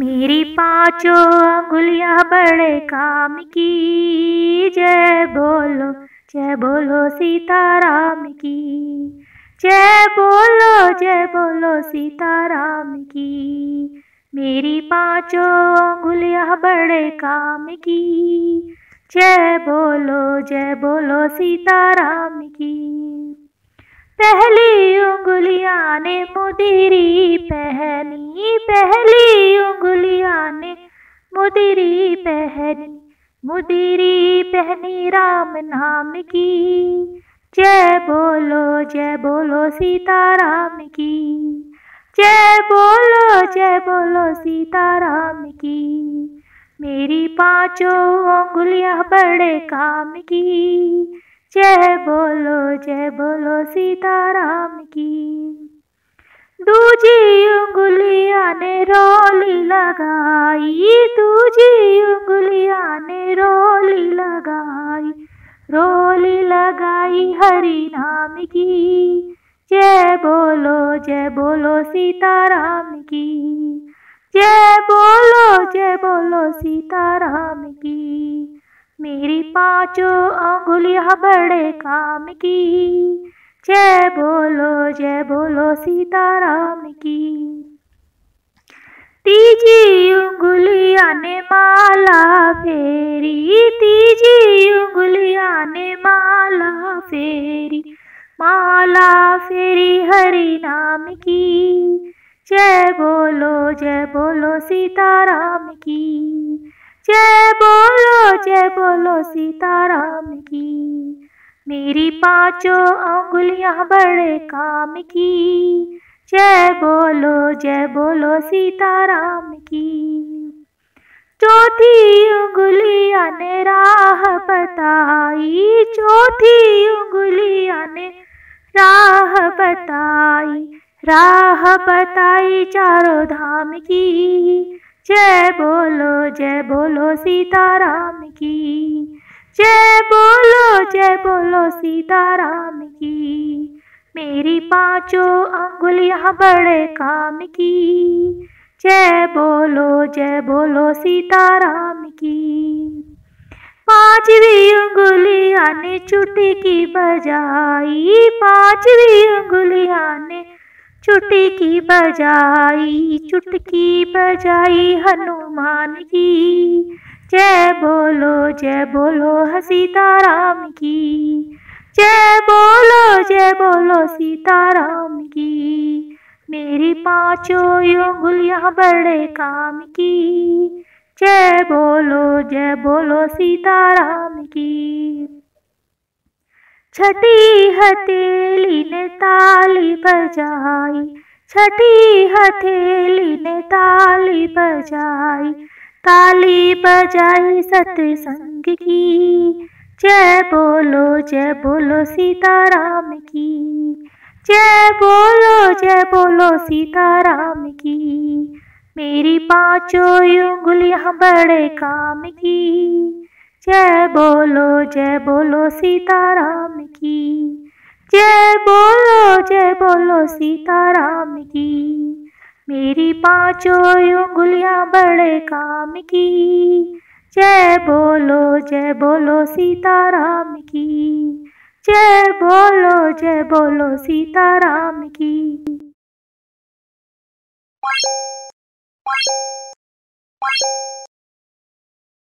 मेरी पांचों अंगुलियां बड़े काम की जय बोलो जय बोलो सीताराम की जय बोलो जय बोलो सीताराम की मेरी पांचों अंगुलियां बड़े काम की जय बोलो जय बोलो सीताराम पहली उंगलियां ने मुदिरी पहनी पहली उंगलियां ने मुदिरी पहनी मुदिरी पहनी राम नाम की जय बोलो जय बोलो सीता राम की जय बोलो जय बोलो सीता राम की मेरी पांचों उंगलियां बड़े काम की जय बोलो जय बोलो सीताराम की दूजी उंगलिया ने रोली लगाई दूजी उंगलिया ने रोली लगाई रोली लगाई हरि नाम की जय बोलो जय बोलो सीताराम की जय बोलो जय बोलो सीताराम की मेरी पाँचो अंगुलिया बड़े काम की जय बोलो जय बोलो सीताराम की तीजी उंगुलिया ने माला फेरी तीजी उंगुलिया ने माला फेरी माला फेरी हरि नाम की जय बोलो जय बोलो सीताराम की जय बोलो जय बोलो सीताराम की मेरी पांचों उंगलियां बड़े काम की जय बोलो जय बोलो सीताराम की चौथी उंगलियां ने राह बताई चौथी उंगलियां ने राह बताई राह बताई चारों धाम की जय बोलो जय बोलो सीताराम की जय बोलो जय बोलो सीताराम की मेरी पांचों अंगुलियां बड़े काम की जय बोलो जय बोलो सीताराम की पांचवी उंगुलिया ने चुटकी बजाई पांचवी उंगुलिया ने चुटकी बजाई चुटकी बजाई हनुमान की जय बोलो जय बोलो सीताराम की जय बोलो जय बोलो सीताराम की मेरी पाँचों उंगलियाँ बड़े काम की जय बोलो जय बोलो सीताराम की छठी हथेली ने ताली बजाई छठी हथेली ने ताली बजाई ताली बजाई सतसंग की जय बोलो जय बोलो सीताराम की जय बोलो जय बोलो सीताराम की मेरी पांचों उंगलियां बड़े काम की जय बोलो जय बोलो सीताराम की जय बोलो जय बोलो सीताराम की मेरी पांचों उंगलियां बड़े काम की जय बोलो जय बोलो सीताराम की जय बोलो जय बोलो सीताराम की